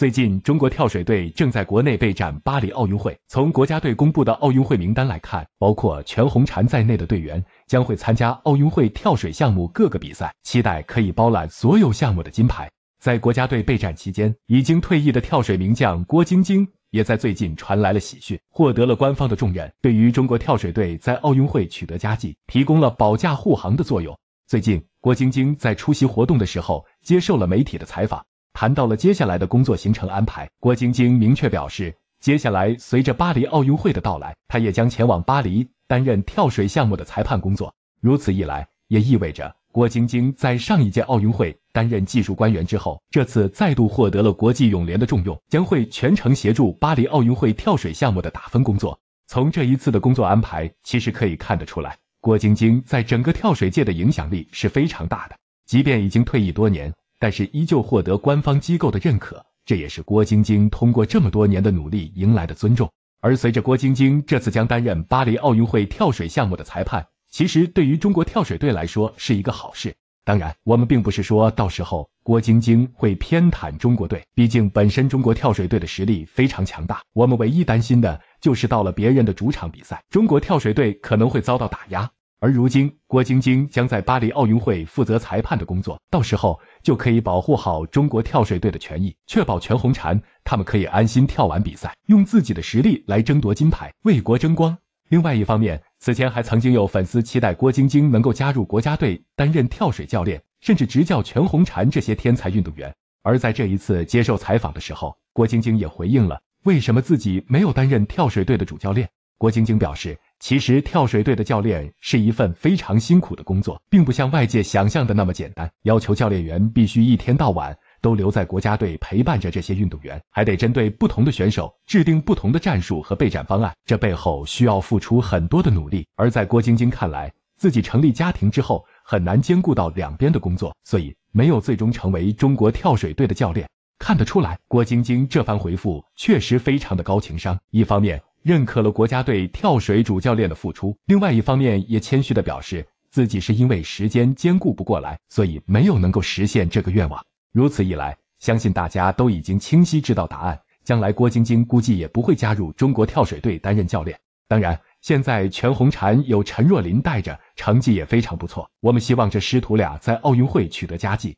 最近，中国跳水队正在国内备战巴黎奥运会。从国家队公布的奥运会名单来看，包括全红婵在内的队员将会参加奥运会跳水项目各个比赛，期待可以包揽所有项目的金牌。在国家队备战期间，已经退役的跳水名将郭晶晶也在最近传来了喜讯，获得了官方的重任，对于中国跳水队在奥运会取得佳绩提供了保驾护航的作用。最近，郭晶晶在出席活动的时候接受了媒体的采访。谈到了接下来的工作行程安排，郭晶晶明确表示，接下来随着巴黎奥运会的到来，她也将前往巴黎担任跳水项目的裁判工作。如此一来，也意味着郭晶晶在上一届奥运会担任技术官员之后，这次再度获得了国际泳联的重用，将会全程协助巴黎奥运会跳水项目的打分工作。从这一次的工作安排，其实可以看得出来，郭晶晶在整个跳水界的影响力是非常大的，即便已经退役多年。但是依旧获得官方机构的认可，这也是郭晶晶通过这么多年的努力迎来的尊重。而随着郭晶晶这次将担任巴黎奥运会跳水项目的裁判，其实对于中国跳水队来说是一个好事。当然，我们并不是说到时候郭晶晶会偏袒中国队，毕竟本身中国跳水队的实力非常强大。我们唯一担心的就是到了别人的主场比赛，中国跳水队可能会遭到打压。而如今，郭晶晶将在巴黎奥运会负责裁判的工作，到时候就可以保护好中国跳水队的权益，确保全红婵他们可以安心跳完比赛，用自己的实力来争夺金牌，为国争光。另外一方面，此前还曾经有粉丝期待郭晶晶能够加入国家队担任跳水教练，甚至执教全红婵这些天才运动员。而在这一次接受采访的时候，郭晶晶也回应了为什么自己没有担任跳水队的主教练。郭晶晶表示。其实，跳水队的教练是一份非常辛苦的工作，并不像外界想象的那么简单。要求教练员必须一天到晚都留在国家队陪伴着这些运动员，还得针对不同的选手制定不同的战术和备战方案。这背后需要付出很多的努力。而在郭晶晶看来，自己成立家庭之后很难兼顾到两边的工作，所以没有最终成为中国跳水队的教练。看得出来，郭晶晶这番回复确实非常的高情商。一方面，认可了国家队跳水主教练的付出，另外一方面也谦虚的表示自己是因为时间兼顾不过来，所以没有能够实现这个愿望。如此一来，相信大家都已经清晰知道答案。将来郭晶晶估计也不会加入中国跳水队担任教练。当然，现在全红婵有陈若琳带着，成绩也非常不错。我们希望这师徒俩在奥运会取得佳绩。